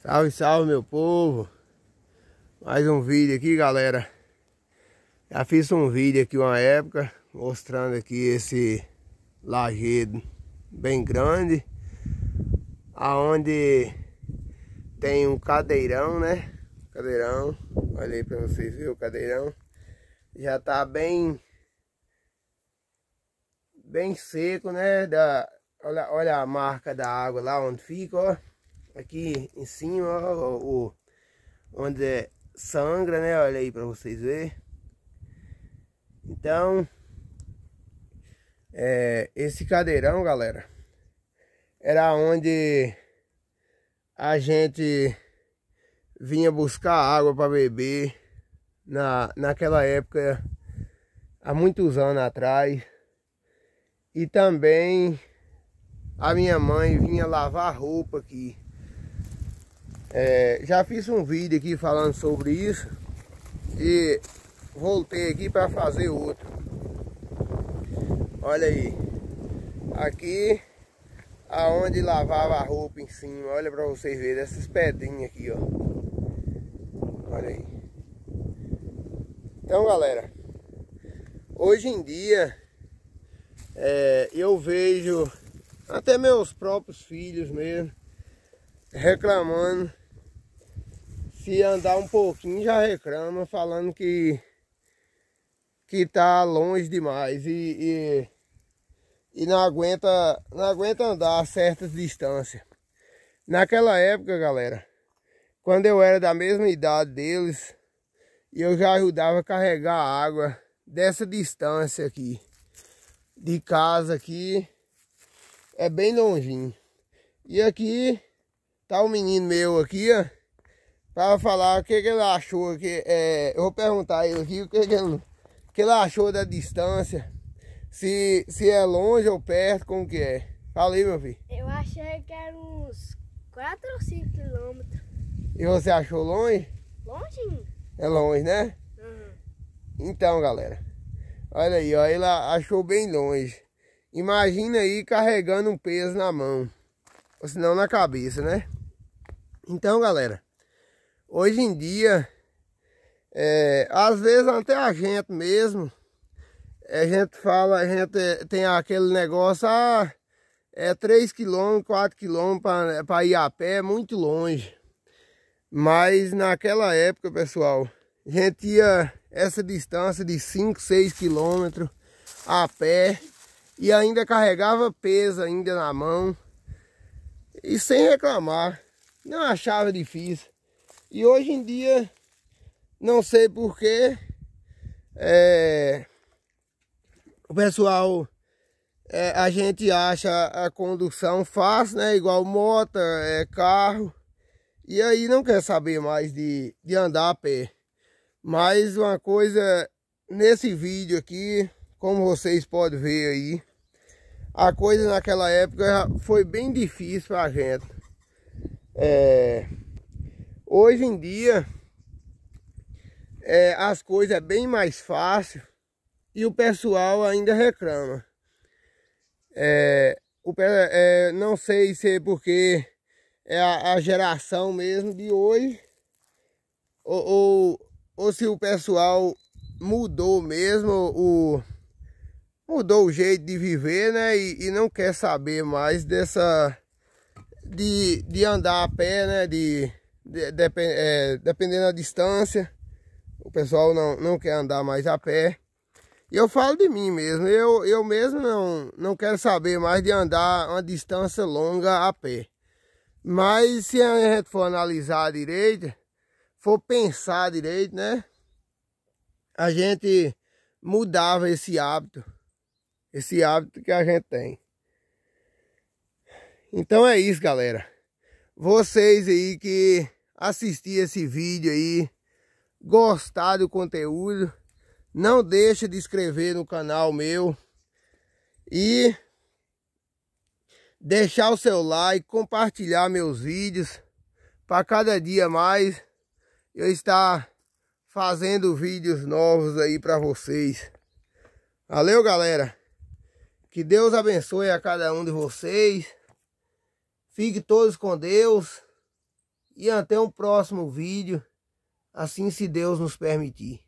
Salve, salve meu povo Mais um vídeo aqui galera Já fiz um vídeo aqui uma época Mostrando aqui esse lajedo bem grande aonde tem um cadeirão né Cadeirão, olha aí pra vocês verem o cadeirão Já tá bem Bem seco né da, olha, olha a marca da água lá onde fica ó Aqui em cima, ó, onde é sangra, né? Olha aí para vocês verem. Então, é, esse cadeirão, galera, era onde a gente vinha buscar água para beber na, naquela época, há muitos anos atrás. E também a minha mãe vinha lavar roupa aqui. É, já fiz um vídeo aqui falando sobre isso e voltei aqui para fazer outro. Olha aí, aqui aonde lavava a roupa em cima, olha para vocês verem essas pedrinhas aqui, ó. Olha aí. Então, galera, hoje em dia é, eu vejo até meus próprios filhos mesmo reclamando se andar um pouquinho já reclama, falando que que tá longe demais e, e, e não aguenta não aguenta andar a certas distâncias. Naquela época, galera, quando eu era da mesma idade deles, eu já ajudava a carregar a água dessa distância aqui de casa aqui é bem longinho. E aqui tá o um menino meu aqui, ó para falar o que, que ele achou. Que, é, eu vou perguntar a ele aqui o que, que, ele, que ele achou da distância. Se, se é longe ou perto, como que é? Fala aí, meu filho. Eu achei que era uns 4 ou 5 quilômetros. E você achou longe? Longe? É longe, né? Uhum. Então, galera. Olha aí, ó, ele achou bem longe. Imagina aí carregando um peso na mão. Ou se não na cabeça, né? Então, galera. Hoje em dia, é, às vezes até a gente mesmo, a gente fala, a gente tem aquele negócio, ah, é 3 km, 4 km para ir a pé, é muito longe. Mas naquela época, pessoal, a gente ia essa distância de 5, 6 km a pé e ainda carregava peso ainda na mão e sem reclamar, não achava difícil. E hoje em dia, não sei porquê, é, o pessoal, é, a gente acha a condução fácil, né? Igual moto, é, carro. E aí não quer saber mais de, de andar a pé. Mas uma coisa, nesse vídeo aqui, como vocês podem ver aí, a coisa naquela época foi bem difícil pra gente. É, Hoje em dia, é, as coisas é bem mais fácil e o pessoal ainda reclama. É, o, é, não sei se é porque é a, a geração mesmo de hoje ou, ou, ou, se o pessoal mudou mesmo o mudou o jeito de viver né e, e não quer saber mais dessa de, de andar a pé né de depend, é, dependendo da distância, o pessoal não, não quer andar mais a pé. E eu falo de mim mesmo, eu, eu mesmo não, não quero saber mais de andar uma distância longa a pé. Mas se a gente for analisar direito, for pensar direito, né? A gente mudava esse hábito, esse hábito que a gente tem. Então é isso, galera. Vocês aí que assistir esse vídeo aí, gostar do conteúdo, não deixa de inscrever no canal meu e deixar o seu like, compartilhar meus vídeos para cada dia mais eu estar fazendo vídeos novos aí para vocês. Valeu, galera. Que Deus abençoe a cada um de vocês. Fique todos com Deus. E até um próximo vídeo, assim se Deus nos permitir.